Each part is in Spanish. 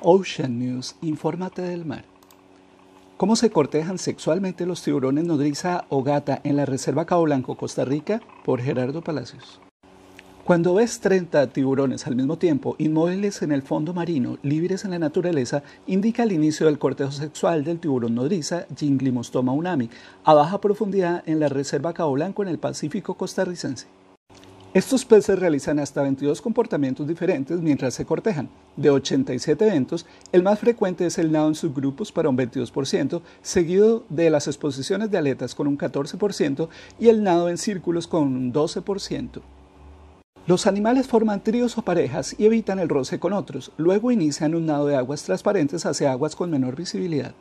Ocean News, infórmate del mar. ¿Cómo se cortejan sexualmente los tiburones nodriza o gata en la Reserva Cabo Blanco, Costa Rica? Por Gerardo Palacios. Cuando ves 30 tiburones al mismo tiempo, inmóviles en el fondo marino, libres en la naturaleza, indica el inicio del cortejo sexual del tiburón nodriza Jinglimostoma unami, a baja profundidad en la Reserva Cabo Blanco en el Pacífico costarricense. Estos peces realizan hasta 22 comportamientos diferentes mientras se cortejan. De 87 eventos, el más frecuente es el nado en subgrupos para un 22%, seguido de las exposiciones de aletas con un 14% y el nado en círculos con un 12%. Los animales forman tríos o parejas y evitan el roce con otros, luego inician un nado de aguas transparentes hacia aguas con menor visibilidad.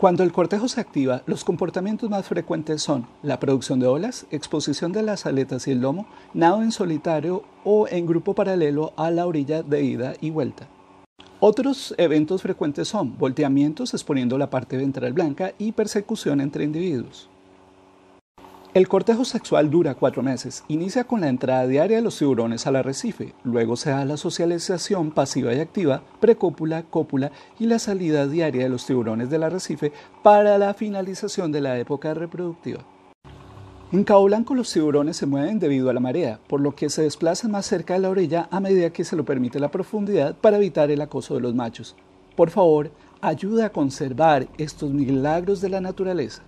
Cuando el cortejo se activa, los comportamientos más frecuentes son la producción de olas, exposición de las aletas y el lomo, nado en solitario o en grupo paralelo a la orilla de ida y vuelta. Otros eventos frecuentes son volteamientos exponiendo la parte ventral blanca y persecución entre individuos. El cortejo sexual dura cuatro meses. Inicia con la entrada diaria de los tiburones al arrecife. Luego se da la socialización pasiva y activa, precópula, cópula y la salida diaria de los tiburones del arrecife para la finalización de la época reproductiva. En Cabo Blanco los tiburones se mueven debido a la marea, por lo que se desplazan más cerca de la orilla a medida que se lo permite la profundidad para evitar el acoso de los machos. Por favor, ayuda a conservar estos milagros de la naturaleza.